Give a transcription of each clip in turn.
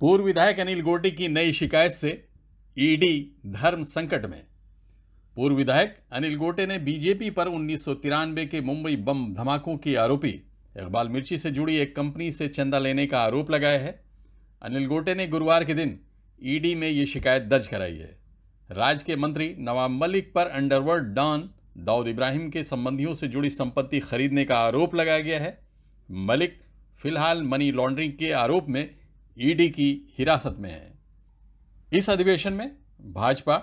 पूर्व विधायक अनिल गोटी की नई शिकायत से ईडी धर्म संकट में पूर्व विधायक अनिल गोटे ने बीजेपी पर उन्नीस के मुंबई बम धमाकों के आरोपी इकबाल मिर्ची से जुड़ी एक कंपनी से चंदा लेने का आरोप लगाया है अनिल गोटे ने गुरुवार के दिन ईडी में ये शिकायत दर्ज कराई है राज्य के मंत्री नवाब मलिक पर अंडरवर्ल्ड डॉन दाऊद इब्राहिम के संबंधियों से जुड़ी संपत्ति खरीदने का आरोप लगाया गया है मलिक फिलहाल मनी लॉन्ड्रिंग के आरोप में ईडी की हिरासत में है इस अधिवेशन में भाजपा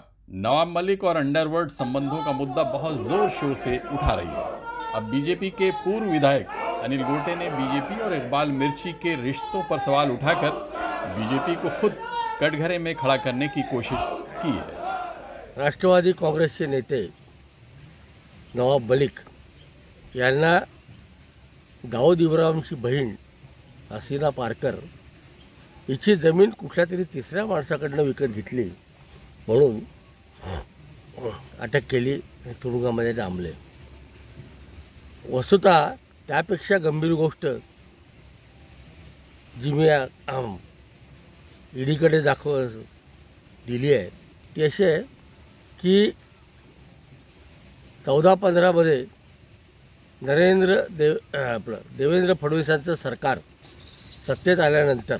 नवाब मलिक और अंडरवर्ल्ड संबंधों का मुद्दा बहुत जोर शोर से उठा रही है अब बीजेपी के पूर्व विधायक अनिल गोटे ने बीजेपी और इकबाल मिर्ची के रिश्तों पर सवाल उठाकर बीजेपी को खुद कटघरे में खड़ा करने की कोशिश की है राष्ट्रवादी कांग्रेस के नेते नवाब मलिक दाऊद इब्राहिम की बहन हसीना पारकर हिची जमीन कुठल्या तरी तिसऱ्या माणसाकडनं विकत घेतली म्हणून अटक केली तुरुंगामध्ये डांबले वस्तुता त्यापेक्षा गंभीर गोष्ट जी मी ईडीकडे दाखव दिली आहे ती अशी आहे की चौदा पंधरामध्ये नरेंद्र देव आपलं देवेंद्र फडणवीसांचं सरकार सत्तेत आल्यानंतर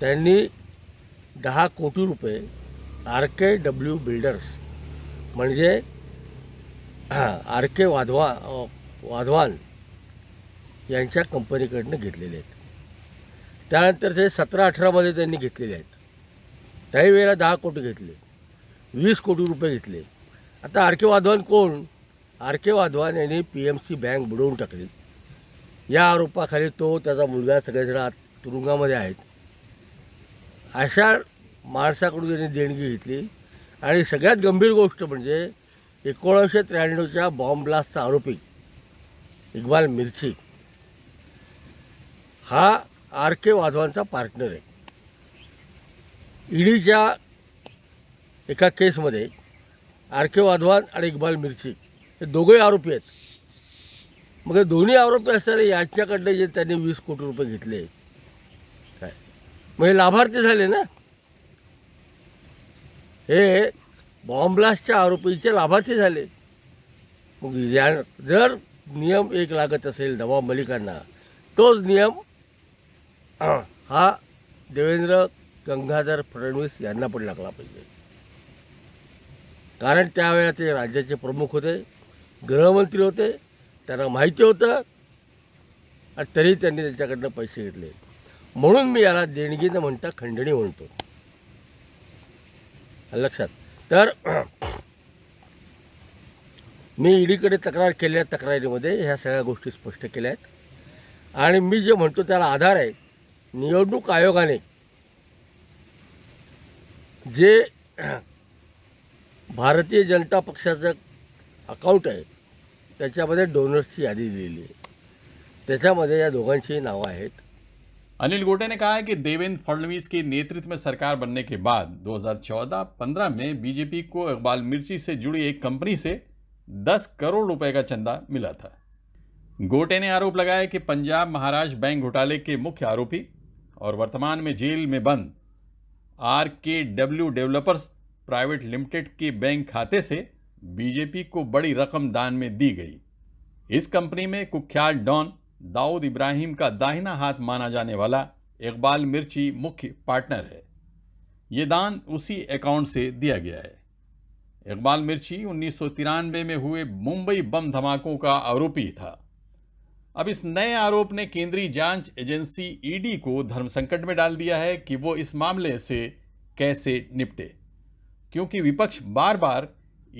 त्यांनी दहा कोटी रुपये आर के डब्ल्यू बिल्डर्स म्हणजे आर के वाधवा वाधवान यांच्या कंपनीकडनं घेतलेले आहेत त्यानंतर ते सतरा अठरामध्ये त्यांनी घेतलेले आहेत त्याही वेळेला दहा कोटी घेतले वीस कोटी रुपये घेतले आता आर के वाधवान कोण आर के वाधवान यांनी पी एम सी बँक बुडवून टाकली या आरोपाखाली तो त्याचा मुलगा सगळेजण आत तुरुंगामध्ये आहेत अशा माणसाकडून त्यांनी देणगी घेतली आणि सगळ्यात गंभीर गोष्ट म्हणजे एकोणीसशे त्र्याण्णवच्या बॉम्ब ब्लास्टचा आरोपी इक्बाल मिर्ची हा आर के वाधवांचा पार्टनर आहे ईडीच्या एका केसमध्ये आर के वाधवान आणि इक्बाल मिरची हे दोघे आरोपी आहेत मग दोन्ही आरोपी असताना याच्याकडले जे त्यांनी वीस कोटी रुपये घेतले म्हणजे लाभार्थी झाले ना हे बॉम्ब्लास्टच्या आरोपीचे लाभार्थी झाले मग या जर नियम एक लागत असेल नवाब मलिकांना तोच नियम हा देवेंद्र गंगाधर फडणवीस यांना पण लागला पाहिजे कारण त्यावेळेला ते राज्याचे प्रमुख होते गृहमंत्री होते त्यांना माहिती होतं आणि तरी त्यांनी त्यांच्याकडनं पैसे घेतले म्हणून मी याला देणगी न म्हणता खंडणी म्हणतो लक्षात तर मी ईडीकडे तक्रार केलेल्या तक्रारीमध्ये ह्या सगळ्या गोष्टी स्पष्ट केल्या आहेत आणि मी जे म्हणतो त्याला आधार आहे निवडणूक आयोगाने जे भारतीय जनता पक्षाचं अकाउंट आहे त्याच्यामध्ये डोनर्सची यादी दिलेली आहे त्याच्यामध्ये या दोघांची नावं आहेत अनिल गोटे ने कहा है कि देवेंद्र फडणवीस के नेतृत्व में सरकार बनने के बाद 2014-15 में बीजेपी को इकबाल मिर्ची से जुड़ी एक कंपनी से 10 करोड़ रुपए का चंदा मिला था गोटे ने आरोप लगाया कि पंजाब महाराष्ट्र बैंक घोटाले के मुख्य आरोपी और वर्तमान में जेल में बंद R K W developers private limited के बैंक खाते से बीजेपी को बड़ी रकम दान में दी गई इस कंपनी में कुख्यात डॉन दाऊद इब्राहिम का दाहिना हाथ माना जाने वाला इकबाल मिर्ची मुख्य पार्टनर है ये दान उसी अकाउंट से दिया गया है इकबाल मिर्ची उन्नीस में हुए मुंबई बम धमाकों का आरोपी था अब इस नए आरोप ने केंद्रीय जांच एजेंसी ईडी को धर्म संकट में डाल दिया है कि वो इस मामले से कैसे निपटे क्योंकि विपक्ष बार बार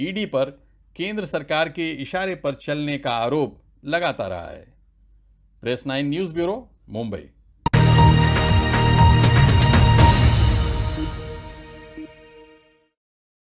ईडी पर केंद्र सरकार के इशारे पर चलने का आरोप लगाता रहा है press nine news bureau Mumbai